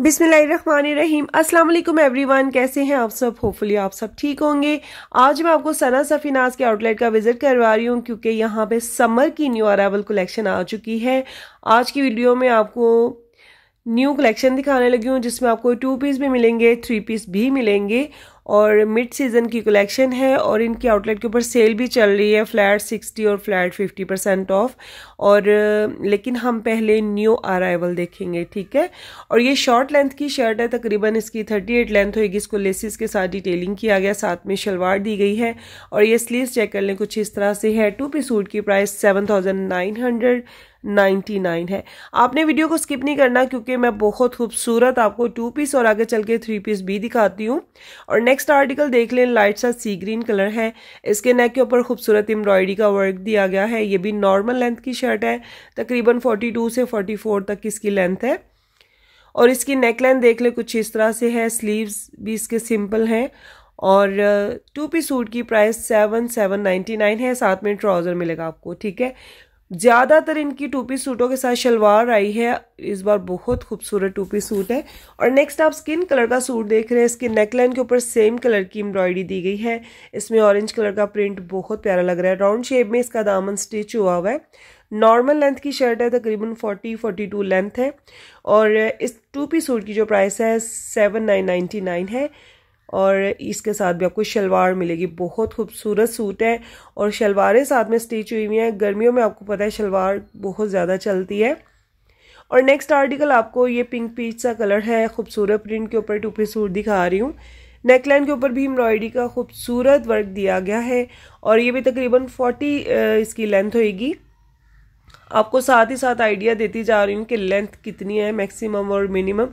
बिसमीम अस्सलाम एवरीवन कैसे हैं आप सब होपफुली आप सब ठीक होंगे आज मैं आपको सना सफिनाज के आउटलेट का विजिट करवा रही हूँ क्योंकि यहाँ पे समर की न्यू अरावल कलेक्शन आ चुकी है आज की वीडियो में आपको न्यू कलेक्शन दिखाने लगी हूँ जिसमें आपको टू पीस भी मिलेंगे थ्री पीस भी मिलेंगे और मिड सीज़न की कलेक्शन है और इनके आउटलेट के ऊपर सेल भी चल रही है फ्लैट सिक्सटी और फ्लैट फिफ्टी परसेंट ऑफ और लेकिन हम पहले न्यू अराइवल देखेंगे ठीक है और ये शॉर्ट लेंथ की शर्ट है तकरीबन इसकी थर्टी एट लेंथ होगी इसको लेसिस के साथ डिटेलिंग किया गया साथ में शलवार दी गई है और ये स्लीव चेक कर लें कुछ इस तरह से है टू पी सूट की price seven thousand nine hundred 99 है आपने वीडियो को स्किप नहीं करना क्योंकि मैं बहुत खूबसूरत आपको टू पीस और आगे चल के थ्री पीस भी दिखाती हूँ और नेक्स्ट नेक्स्ट आर्टिकल देख लें लाइट सा सी ग्रीन कलर है इसके नेक के ऊपर खूबसूरत एम्ब्रॉयडरी का वर्क दिया गया है ये भी नॉर्मल लेंथ की शर्ट है तकरीबन 42 से 44 तक इसकी लेंथ है और इसकी नेक लेंथ देख लें कुछ इस तरह से है स्लीव्स भी इसके सिंपल हैं और टू पी सूट की price seven seven ninety nine है साथ में ट्राउज़र मिलेगा आपको ठीक है ज़्यादातर इनकी टू पीस सूटों के साथ शलवार आई है इस बार बहुत खूबसूरत टू पीस सूट है और नेक्स्ट आप स्किन कलर का सूट देख रहे हैं इसके नेकलाइन के ऊपर सेम कलर की एम्ब्रॉयडरी दी गई है इसमें ऑरेंज कलर का प्रिंट बहुत प्यारा लग रहा है राउंड शेप में इसका दामन स्टिच हुआ हुआ है नॉर्मल लेंथ की शर्ट है तकरीबन फोर्टी फोर्टी टू लेंथ है और इस टू पीस सूट की जो प्राइस है सेवन नाइन नाइनटी नाइन है और इसके साथ भी आपको शलवार मिलेगी बहुत खूबसूरत सूट है और शलवारें साथ में स्टिच हुई हुई हैं गर्मियों में आपको पता है शलवार बहुत ज़्यादा चलती है और नेक्स्ट आर्टिकल आपको ये पिंक पीच सा कलर है खूबसूरत प्रिंट के ऊपर टूपी सूट दिखा रही हूँ नेकलाइन के ऊपर भी एम्ब्रॉयडरी का खूबसूरत वर्क दिया गया है और ये भी तकरीबन फोर्टी इसकी लेंथ होएगी आपको साथ ही साथ आइडिया देती जा रही हूँ कि लेंथ कितनी है मैक्सिमम और मिनिमम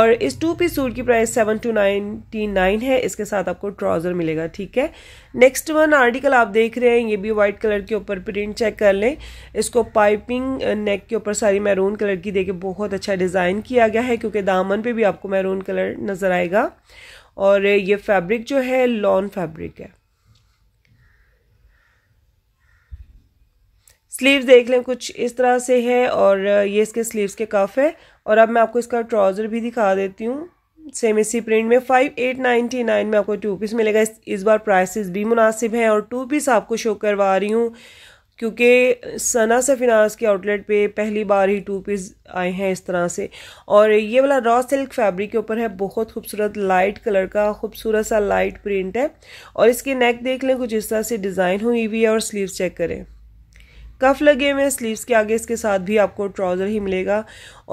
और इस टू पीस सूट की price seven two ninety nine है इसके साथ आपको ट्राउज़र मिलेगा ठीक है नेक्स्ट वन आर्टिकल आप देख रहे हैं ये भी वाइट कलर के ऊपर प्रिंट चेक कर लें इसको पाइपिंग नेक uh, के ऊपर सारी मैरून कलर की देखे बहुत अच्छा डिज़ाइन किया गया है क्योंकि दामन पर भी आपको मैरून कलर नज़र आएगा और ये फैब्रिक जो है लॉन फैब्रिक है स्लीव्स देख लें कुछ इस तरह से है और ये इसके स्लीव्स के कफ है और अब मैं आपको इसका ट्राउज़र भी दिखा देती हूँ सेम इसी प्रिंट में फाइव एट नाइन्टी नाइन में आपको टू पीस मिलेगा इस, इस बार प्राइसेस भी मुनासिब हैं और टू पीस आपको शो करवा रही हूँ क्योंकि सना सफिनास के आउटलेट पे पहली बार ही टू पीस आए हैं इस तरह से और ये वाला रॉ सिल्क फैब्रिक के ऊपर है बहुत खूबसूरत लाइट कलर का खूबसूरत सा लाइट प्रिंट है और इसकी नेक देख लें कुछ इस तरह से डिज़ाइन हुई हुई है और स्लीव चेक करें कफ लगे हुए हैं स्लीव्स के आगे इसके साथ भी आपको ट्राउज़र ही मिलेगा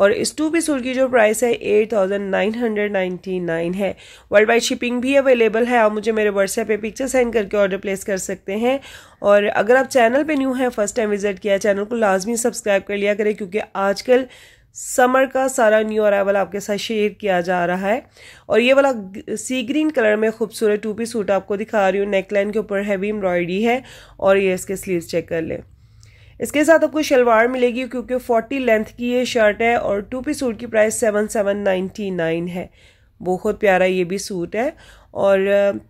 और इस टू पी सूट की जो प्राइस है eight thousand nine hundred ninety nine है वर्ल्ड वाइड शिपिंग भी अवेलेबल है आप मुझे मेरे व्हाट्सएप पे पिक्चर सेंड करके ऑर्डर प्लेस कर सकते हैं और अगर आप चैनल पे न्यू हैं फर्स्ट टाइम विजिट किया चैनल को लाजमी सब्सक्राइब कर लिया करें क्योंकि आजकल समर का सारा न्यू अरावल आपके साथ शेयर किया जा रहा है और ये वाला सी ग्रीन कलर में खूबसूरत टू पी सूट आपको दिखा रही हूँ नेकलाइन के ऊपर हैवी एम्ब्रॉयडरी है और ये इसके स्लीव चेक कर लें इसके साथ आपको शलवार मिलेगी क्योंकि फोर्टी लेंथ की ये शर्ट है और टू पी सूट की प्राइस सेवन सेवन नाइन है बहुत प्यारा ये भी सूट है और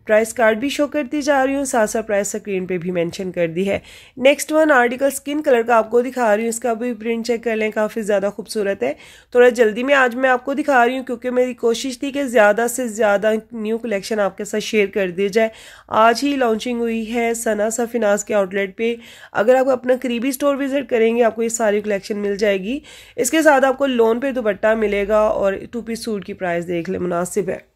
प्राइस कार्ड भी शो करती जा रही हूँ साथ साथ प्राइस स्क्रीन पे भी मेंशन कर दी है next one article skin colour का आपको दिखा रही हूँ इसका भी प्रिंट चेक कर लें काफ़ी ज़्यादा खूबसूरत है थोड़ा जल्दी में आज मैं आपको दिखा रही हूँ क्योंकि मेरी कोशिश थी कि ज़्यादा से ज़्यादा न्यू कलेक्शन आपके साथ शेयर कर दिया जाए आज ही लॉन्चिंग हुई है सना सफिनास के आउटलेट पर अगर आप अपना करीबी स्टोर विज़िट करेंगे आपको ये सारी कलेक्शन मिल जाएगी इसके साथ आपको लोन पर दुपट्टा मिलेगा और टू पीस सूट की प्राइस देख लें मुनासिब है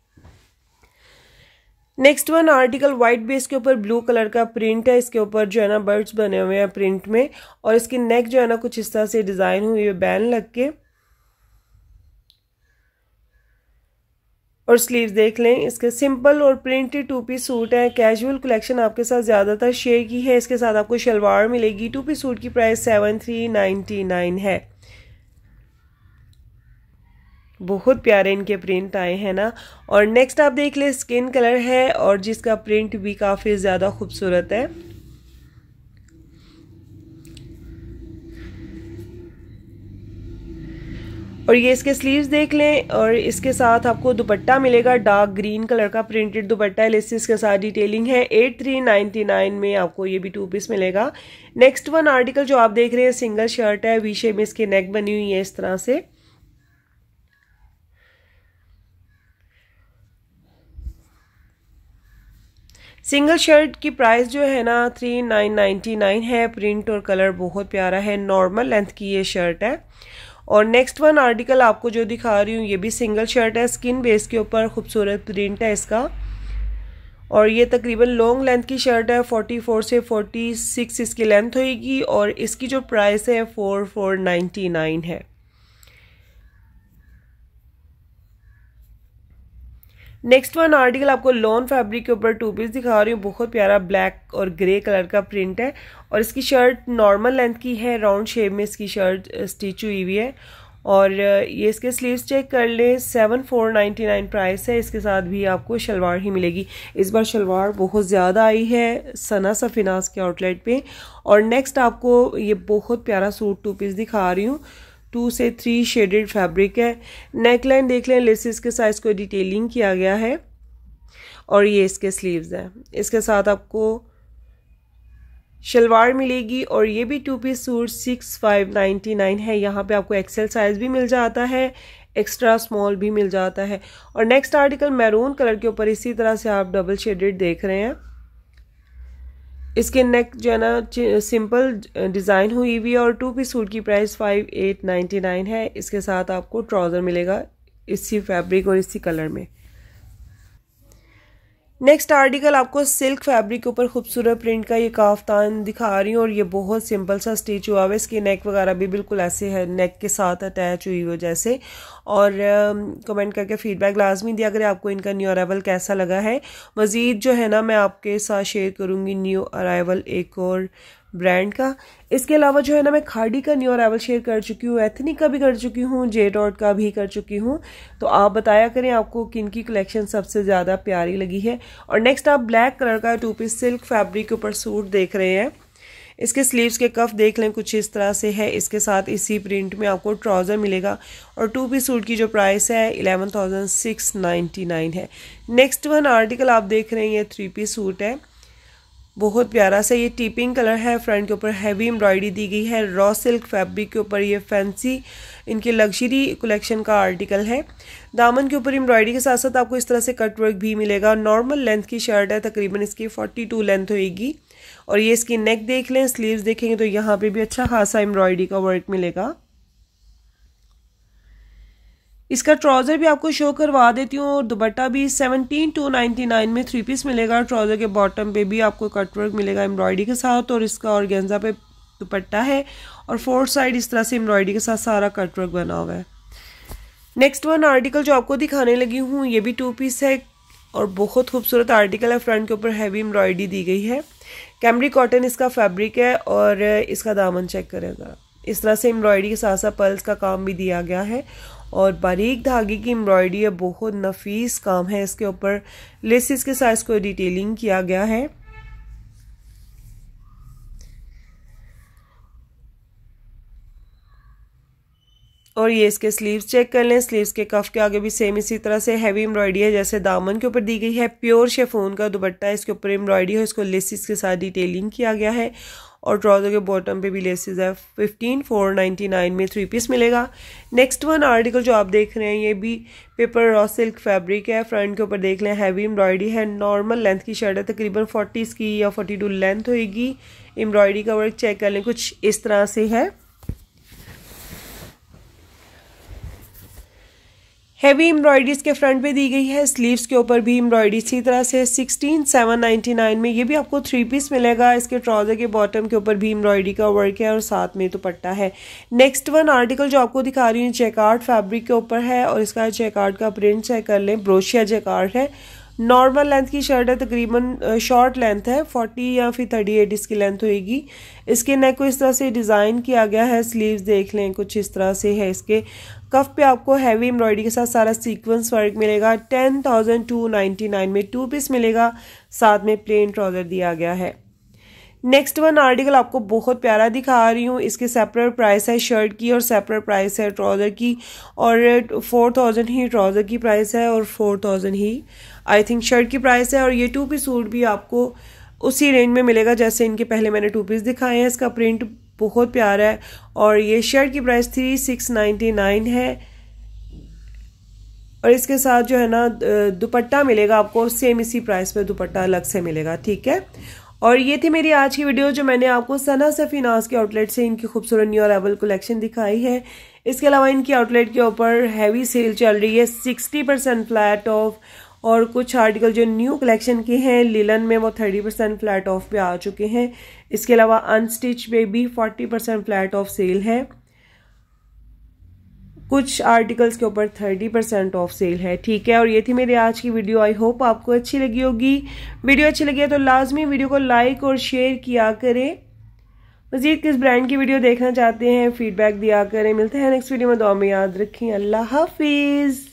next one article white base के ऊपर ब्लू कलर का प्रिंट है इसके ऊपर जो है ना बर्ड्स बने हुए हैं प्रिंट में और इसकी नेक जो है ना कुछ इस तरह से डिजाइन हुई है बैन लग के और स्लीव देख लें इसके सिंपल और प्रिंटेड टू पीस सूट है कैजुअल कलेक्शन आपके साथ ज़्यादातर शेयर की है इसके साथ आपको शलवार मिलेगी टू पीस सूट की price seven three ninety nine है बहुत प्यारे इनके प्रिंट आए हैं ना और नेक्स्ट आप देख ले स्किन कलर है और जिसका प्रिंट भी काफ़ी ज़्यादा खूबसूरत है और ये इसके स्लीव्स देख लें और इसके साथ आपको दुपट्टा मिलेगा डार्क ग्रीन कलर का प्रिंटेड दुपट्टा है लेसिस के साथ डिटेलिंग है एट थ्री नाइनटी नाइन में आपको ये भी टू पीस मिलेगा नेक्स्ट वन आर्टिकल जो आप देख रहे हैं सिंगल शर्ट है वी शेप में इसकी नेक बनी हुई है इस तरह से सिंगल शर्ट की प्राइस जो है ना थ्री नाइन नाइन्टी नाइन है प्रिंट और कलर बहुत प्यारा है नॉर्मल लेंथ की ये शर्ट है और नेक्स्ट वन आर्टिकल आपको जो दिखा रही हूँ ये भी सिंगल शर्ट है स्किन बेस के ऊपर खूबसूरत प्रिंट है इसका और ये तकरीबन लॉन्ग लेंथ की शर्ट है 44 से 46 इसकी लेंथ होएगी और इसकी जो प्राइस है 4499 है नेक्स्ट वन आर्टिकल आपको लॉन फैब्रिक के ऊपर टू पीस दिखा रही हूँ बहुत प्यारा ब्लैक और ग्रे कलर का प्रिंट है और इसकी शर्ट नॉर्मल लेंथ की है राउंड शेप में इसकी शर्ट स्टिच हुई हुई है और ये इसके स्लीव्स चेक कर लें seven four ninety nine price है इसके साथ भी आपको शलवार ही मिलेगी इस बार शलवार बहुत ज़्यादा आई है सना सफिनास के आउटलेट पे और नेक्स्ट आपको ये बहुत प्यारा सूट टू पीस दिखा रही हूँ टू से थ्री शेडेड फैब्रिक है नेकलाइन देख लें लेसिस के साइज को डिटेलिंग किया गया है और ये इसके स्लीव्स हैं इसके साथ आपको शलवार मिलेगी और ये भी two piece suit six five ninety nine है यहाँ पे आपको एक्सेल साइज भी मिल जाता है एक्स्ट्रा स्मॉल भी मिल जाता है और नेक्स्ट आर्टिकल मैरून कलर के ऊपर इसी तरह से आप डबल शेडेड देख रहे हैं इसके नेक जो है ना सिंपल डिज़ाइन हुई हुई है और टू पीस सूट की price five eight ninety nine है इसके साथ आपको ट्राउज़र मिलेगा इसी फैब्रिक और इसी कलर में नेक्स्ट आर्टिकल आपको सिल्क फैब्रिक के ऊपर खूबसूरत प्रिंट का ये काफ्तान दिखा रही हूँ और ये बहुत सिंपल सा स्टिच हुआ हुआ इसकी नेक वगैरह भी बिल्कुल ऐसे है नेक के साथ अटैच हुई हो जैसे और कमेंट um, करके फीडबैक लाजमी दिया अगर आपको इनका न्यू अराइवल कैसा लगा है मज़ीद जो है ना मैं आपके साथ शेयर करूँगी न्यू अराइवल एक और ब्रांड का इसके अलावा जो है ना मैं खाड़ी का न्यू अरावल शेयर कर चुकी हूँ एथनिक का भी कर चुकी हूँ जे डॉट का भी कर चुकी हूँ तो आप बताया करें आपको किन की कलेक्शन सबसे ज़्यादा प्यारी लगी है और नेक्स्ट आप ब्लैक कलर का टू पीस सिल्क फैब्रिक के ऊपर सूट देख रहे हैं इसके स्लीव्स के कफ देख लें कुछ इस तरह से है इसके साथ इसी प्रिंट में आपको ट्राउज़र मिलेगा और टू पीस सूट की जो प्राइस है eleven thousand six ninety nine है नेक्स्ट वन आर्टिकल आप देख रहे हैं ये थ्री पीस सूट है बहुत प्यारा सा ये टीपिंग कलर है फ्रंट के ऊपर हैवी एम्ब्रॉयडरी दी गई है रॉ सिल्क फैब्रिक के ऊपर ये फैंसी इनके लग्जरी कलेक्शन का आर्टिकल है दामन के ऊपर एम्ब्रॉयडरी के साथ साथ आपको इस तरह से कट वर्क भी मिलेगा नॉर्मल लेंथ की शर्ट है तकरीबन इसकी फोर्टी टू लेंथ होएगी और ये इसकी नेक देख लें स्लीव्स देखेंगे तो यहाँ पर भी अच्छा खासा एम्ब्रॉयडरी का वर्क मिलेगा इसका ट्राउज़र भी आपको शो करवा देती हूँ और दुपट्टा भी सेवनटीन टू नाइनटी नाइन में थ्री पीस मिलेगा ट्राउज़र के बॉटम पे भी आपको कटवर्क मिलेगा एम्ब्रॉयडरी के साथ और इसका और गेंजा पे दुपट्टा है और फोर साइड इस तरह से एम्ब्रॉयडरी के साथ सारा कटवर्क बना हुआ है नेक्स्ट वन आर्टिकल जो आपको दिखाने लगी हूँ ये भी टू पीस है और बहुत खूबसूरत आर्टिकल है फ्रंट के ऊपर हैवी एम्ब्रॉयडरी दी गई है कैमरी कॉटन इसका फैब्रिक है और इसका दामन चेक करेगा इस तरह से एम्ब्रॉयडरी के साथ साथ पल्स का काम भी दिया गया है और बारीक धागे की एम्ब्रॉयडरी है बहुत नफीस काम है इसके ऊपर लेसिस के साथ इसको डिटेलिंग किया गया है और ये इसके स्लीव्स चेक कर लें स्लीव्स के कफ के आगे भी सेम इसी तरह से हैवी एम्ब्रॉयडरी है जैसे दामन के ऊपर दी गई है प्योर शेफोन का दुपट्टा इसके ऊपर एम्ब्रॉयडरी है इसको लेसिस के साथ डिटेलिंग किया गया है और ट्राउज़र के बॉटम पे भी लेसेस है फिफ्टीन फोर नाइन्टी नाइन में थ्री पीस मिलेगा नेक्स्ट वन आर्टिकल जो आप देख रहे हैं ये भी पेपर रॉ सिल्क फैब्रिक है फ्रंट के ऊपर देख लें हैवी एम्ब्रॉयडरी है नॉर्मल लेंथ की शर्ट है तकरीबन फोर्टीज़ की या फोर्टी टू लेंथ होएगी एम्ब्रॉयडरी का वर्क चेक कर लें कुछ इस तरह से है हैवी एम्ब्रॉयडरीज के फ्रंट पे दी गई है स्लीव्स के ऊपर भी एम्ब्रॉयडरी इसी तरह से सिक्सटीन सेवन नाइन्टी नाइन में ये भी आपको थ्री पीस मिलेगा इसके ट्राउजर के बॉटम के ऊपर भी एम्ब्रॉयडरी का वर्क है और साथ में दुपट्टा है नेक्स्ट वन आर्टिकल जो आपको दिखा रही हूँ जेकार्ड फैब्रिक के ऊपर है और इसका जेकार्ड का प्रिंट चेक कर लें ब्रोशिया चेकआउट है नॉर्मल लेंथ की शर्ट है तकरीबन शॉर्ट लेंथ है फोर्टी या फिर थर्टी एट इसकी लेंथ होगी इसके नेक को इस तरह से डिज़ाइन किया गया है स्लीव्स देख लें कुछ इस तरह से है इसके कफ पे आपको हैवी एम्ब्रॉयडरी के साथ सारा सीक्वेंस वर्क मिलेगा ten thousand two ninety nine में टू पीस मिलेगा साथ में प्लेन ट्राउज़र दिया गया है नेक्स्ट वन आर्टिकल आपको बहुत प्यारा दिखा रही हूँ इसके सेपरेट प्राइस है शर्ट की और सेपरेट प्राइस है ट्राउज़र की और फोर थाउजेंड ही ट्राउज़र की प्राइस है और फोर थाउजेंड ही आई थिंक शर्ट की प्राइस है और ये टू पीस सूट भी आपको उसी रेंज में मिलेगा जैसे इनके पहले मैंने टू पीस दिखाए हैं इसका प्रिंट बहुत प्यारा है और ये शर्ट की price three six ninety nine है और इसके साथ जो है ना दुपट्टा मिलेगा आपको सेम इसी प्राइस पर दुपट्टा अलग से मिलेगा ठीक है और ये थी मेरी आज की वीडियो जो मैंने आपको सना नाज के आउटलेट से इनकी खूबसूरत न्यू अरावल कलेक्शन दिखाई है इसके अलावा इनकी आउटलेट के ऊपर हैवी सेल चल रही है सिक्सटी परसेंट फ्लैट ऑफ और कुछ आर्टिकल जो न्यू कलेक्शन के हैं लिलन में वो थर्टी परसेंट फ्लैट ऑफ पे आ चुके हैं इसके अलावा अनस्टिच पे भी forty percent flat off sale है कुछ आर्टिकल्स के ऊपर थर्टी परसेंट ऑफ सेल है ठीक है और ये थी मेरी आज की वीडियो आई होप आपको अच्छी लगी होगी वीडियो अच्छी लगी है तो लाजमी वीडियो को लाइक और शेयर किया करें मजीद किस ब्रांड की वीडियो देखना चाहते हैं फीडबैक दिया करें मिलते हैं नेक्स्ट वीडियो में दो में याद रखें अल्लाह हाफिज़